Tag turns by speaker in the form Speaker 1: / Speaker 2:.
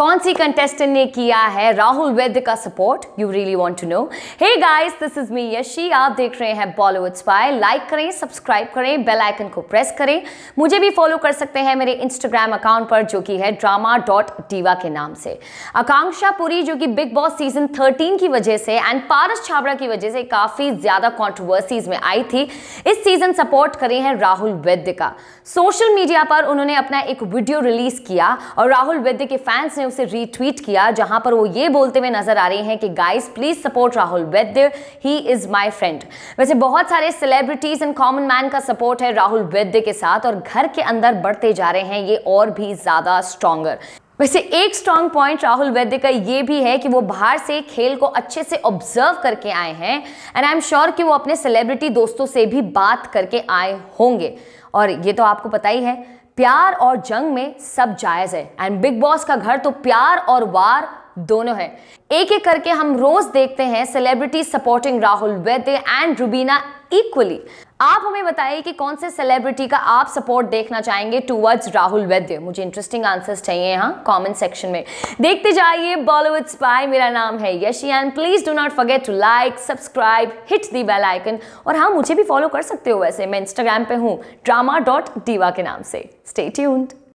Speaker 1: कौन सी कंटेस्टेंट ने किया है राहुल वैद्य का support you really want to know hey guys this is me Yashi आप देख रहे हैं बॉलीवुड स्पाई लाइक करें सब्सक्राइब करें बेल आइकन को प्रेस करें मुझे भी फॉलो कर सकते हैं मेरे इंस्टाग्राम अकाउंट पर जो कि है ड्रामा डॉट डीवा के नाम से आकांक्षा पुरी जो कि बिग बॉस सीजन थर्टीन की वजह से एंड पारस छाबड़ा की वजह से काफी ज्यादा कॉन्ट्रोवर्सीज में आई थी इस सीजन सपोर्ट करें हैं राहुल वैद्य का सोशल मीडिया पर उन्होंने अपना एक वीडियो रिलीज किया और राहुल वैद्य के फैंस ने उसे रीट्वीट किया जहां पर वो ये बोलते हुए नजर आ रहे हैं कि गाइस प्लीज सपोर्ट राहुल वैद्य ही इज माई फ्रेंड वैसे बहुत सारे सेलिब्रिटीज एंड कॉमन मैन का सपोर्ट है राहुल वैद्य के साथ और घर के अंदर बढ़ते जा रहे हैं ये और भी ज्यादा स्ट्रॉगर वैसे एक स्ट्रांग पॉइंट राहुल वैद्य का ये भी है कि वो बाहर से खेल को अच्छे से ऑब्जर्व करके आए हैं एंड आई एम श्योर कि वो अपने सेलिब्रिटी दोस्तों से भी बात करके आए होंगे और ये तो आपको पता ही है प्यार और जंग में सब जायज़ है एंड बिग बॉस का घर तो प्यार और वार दोनों है एक एक करके हम रोज देखते हैं सेलिब्रिटी सपोर्टिंग राहुल वैद्य एंड रुबीना इक्वली आप हमें बताइए कि कौन से सेलिब्रिटी का आप सपोर्ट देखना चाहेंगे टूवर्ड्स राहुल वैद्य मुझे इंटरेस्टिंग आंसर्स चाहिए यहाँ कमेंट सेक्शन में देखते जाइए बॉलीवुड स्पाई मेरा नाम है Yashi and please do not forget to like subscribe hit the bell icon और हाँ मुझे भी फॉलो कर सकते हो वैसे मैं इंस्टाग्राम पे हूँ ड्रामा डॉट डीवा के नाम से स्टे ट्यून्ड